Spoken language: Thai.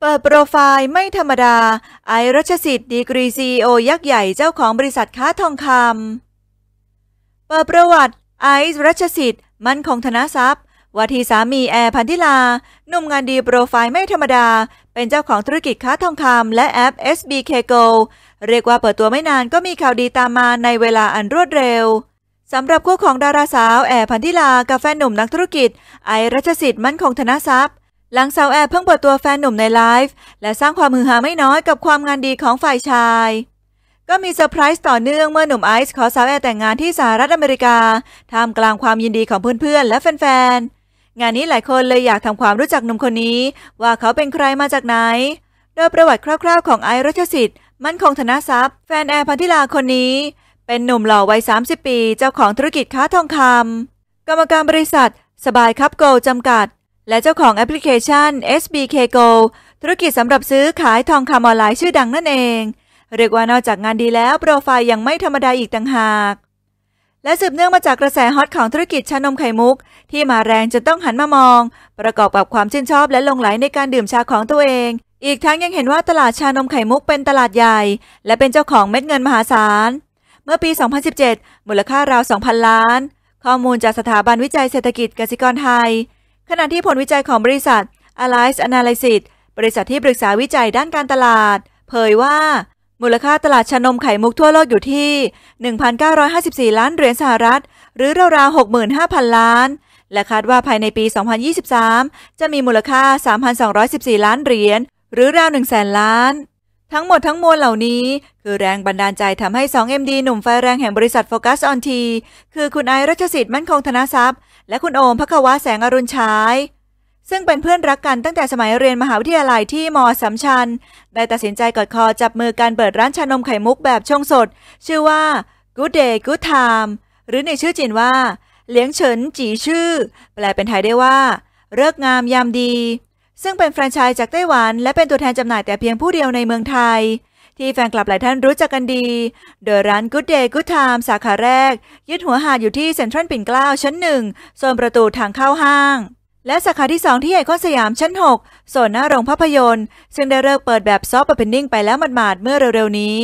เปิดโปรไฟล์ไม่ธรรมดา ไอรัชสิทธิ์ ดีกรีซีโอยักษ์ใหญ่เจ้าของบริษัทค้าทองคำเปิดประวัติ ไอรัชสิทธิ์ มันคงธนทรัพย์ว่าที่สามี แอร์พันธิลาหนุ่มงานดีโปรไฟล์ไม่ธรรมดา เป็นเจ้าของธุรกิจค้าทองคำและแอป SBK Go เรียกว่าเปิดตัวไม่นานก็มีข่าวดีตามมาในเวลาอันรวดเร็วสำหรับคู่ของดาราสาวแอร์พันธิลากับแฟนหนุ่มนักธุรกิจไอรัชสิทธิ์มั่นคงธนทรัพย์หลังสาวแอบเพิ่งเปิดตัวแฟนหนุ่มในไลฟ์และสร้างความมือหาไม่น้อยกับความงานดีของฝ่ายชาย ก็มีเซอร์ไพรส์ต่อเนื่องเมื่อหนุ่มไอซ์ขอสาวแอร์แต่งงานที่สหรัฐอเมริกาท่ามกลางความยินดีของเพื่อนๆและแฟนๆ งานนี้หลายคนเลยอยากทำความรู้จักหนุ่มคนนี้ว่าเขาเป็นใครมาจากไหน โดยประวัติคร่าวๆ ของไอซ์รัชสิทธิ์มั่นคงธนทรัพย์แฟนแอร์พันธิลาคนนี้ เป็นหนุ่มหล่อวัย30 ปีเจ้าของธุรกิจค้าทองคำกรรมการบริษัท สบายครับโกลจำกัดและเจ้าของแอปพลิเคชัน SBK Go ธุรกิจสำหรับซื้อขายทองคำออนไลน์ชื่อดังนั่นเอง เรียกว่านอกจากงานดีแล้วโปรไฟล์ยังไม่ธรรมดาอีกต่างหาก และสืบเนื่องมาจากกระแสฮอตของธุรกิจชานมไข่มุกที่มาแรงจนต้องหันมามอง ประกอบกับความชื่นชอบและลงไหลในการดื่มชาของตัวเอง อีกทั้งยังเห็นว่าตลาดชานมไข่มุก เป็นตลาดใหญ่ และเป็นเจ้าของเม็ดเงินมหาศาล เมื่อปี 2017 มูลค่าราว 2,000 ล้าน ข้อมูลจากสถาบันวิจัยเศรษฐกิจกสิกรไทยขณะที่ผลวิจัยของบริษัท Alliance Analysis บริษัทที่ปรึกษาวิจัยด้านการตลาด เผยว่า มูลค่าตลาดชานมไข่มุกทั่วโลกอยู่ที่ 1,954 ล้านเหรียญสหรัฐ หรือราวๆ 65,000 ล้าน และคาดว่าภายในปี 2023 จะมีมูลค่า 3,214 ล้านเหรียญหรือราว 1 0 0 0 0 0 ล้านทั้งหมดทั้งมวลเหล่านี้ คือแรงบันดาลใจทำให้ 2MD หนุ่มไฟแรงแห่งบริษัทโฟกัสออนทีคือคุณไอรัชสิทธิ์มั่นคงธนทรัพย์ และคุณโอมพักวะแสงอรุณชายซึ่งเป็นเพื่อนรักกันตั้งแต่สมัยเรียนมหาวิทยาลัยที่มอสัมชัญ ได้ตัดสินใจกอดคอจับมือการเปิดร้านชานมไข่มุกแบบชงสด ชื่อว่า Good Day Good Time หรือในชื่อจีนว่าเลี้ยงเฉินจีชื่อ แปลเป็นไทยได้ว่าเลิกงามยามดีซึ่งเป็นแฟรนไชส์จากไต้หวัน และเป็นตัวแทนจำหน่ายแต่เพียงผู้เดียวในเมืองไทย ที่แฟนคลับหลายท่านรู้จักกันดี โดยร้าน Good Day Good Time สาขาแรก ยึดหัวหาดอยู่ที่เซ็นทรัลปิ่นเกล้าชั้นหนึ่งโซนประตูทางเข้าห้าง และสาขาที่2ที่ไอคอนสยามชั้น6โซนหน้าโรงภาพยนตร์ซึ่งได้เลิกเปิดแบบซอฟต์เปอร์เพนนิ่งไปแล้วหมาดๆเมื่อเร็วๆนี้